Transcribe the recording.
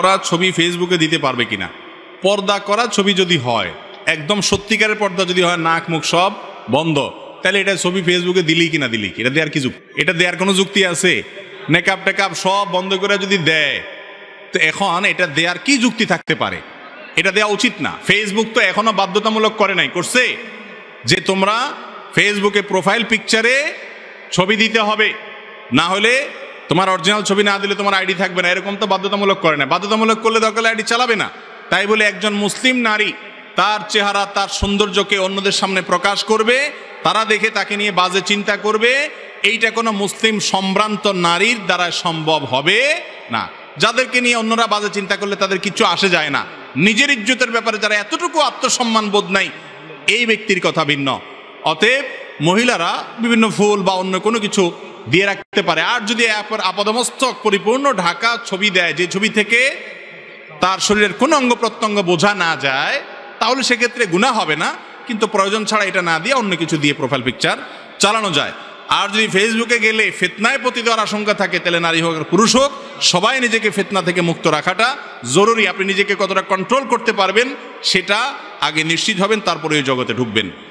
করা ছবি ফেসবুকে দিতে পারবে কিনা পর্দা করা ছবি যদি হয় একদম সত্যিকারের পর্দা যদি হয় নাক মুখ সব বন্ধ তাহলে এটা ছবি ফেসবুকে দিলি কিনা দিলি এটা দেওয়ার কি যুক্তি এটা দেওয়ার কোনো যুক্তি আছে মেকআপ টেকআপ সব বন্ধ করে যদি দেয় তো এখন এটা দেওয়ার কি যুক্তি থাকতে পারে এটা দেওয়া উচিত না ফেসবুক তো এখনো বাধ্যতামূলক করে নাই করছে যে তোমরা ফেসবুকে প্রোফাইল পিকচারে ছবি দিতে হবে না হলে তোমার অরিজিনাল ছবি না দিলে তোমার আইডি থাকবে না এরকম তো বাধ্যতামূলক করে না বাধ্যতামূলক করলে দরকার আইডি চালাবে না তাই বলে একজন মুসলিম নারী তার চেহারা তার সৌন্দর্যকে অন্যদের সামনে প্রকাশ করবে তারা দেখে তাকে নিয়ে বাজে চিন্তা করবে এইটা কোনো মুসলিম সম্ভ্রান্ত নারীর দ্বারা সম্ভব হবে না যাদেরকে নিয়ে অন্যরা বাজে চিন্তা করলে তাদের কিছু আসে যায় না নিজের ইজ্জতের ব্যাপারে যারা এতটুকু আত্মসম্মান বোধ নাই এই ব্যক্তির কথা ভিন্ন অতএব মহিলারা বিভিন্ন ফুল বা অন্য কোনো কিছু দিয়ে রাখতে পারে আর যদি আপাদমস্তক পরিপূর্ণ ঢাকা ছবি দেয় যে ছবি থেকে তার শরীরের কোনো অঙ্গ প্রত্যঙ্গ বোঝা না যায় তাহলে সেক্ষেত্রে গুণা হবে না কিন্তু প্রয়োজন ছাড়া এটা না দিয়ে অন্য কিছু দিয়ে প্রোফাইল পিকচার চালানো যায় আর যদি ফেসবুকে গেলে ফেতনায় প্রতি দেওয়ার আশঙ্কা থাকে তাহলে নারী হোক আর পুরুষ হোক সবাই নিজেকে ফেতনা থেকে মুক্ত রাখাটা জরুরি আপনি নিজেকে কতটা কন্ট্রোল করতে পারবেন সেটা আগে নিশ্চিত হবেন তারপরে ওই জগতে ঢুকবেন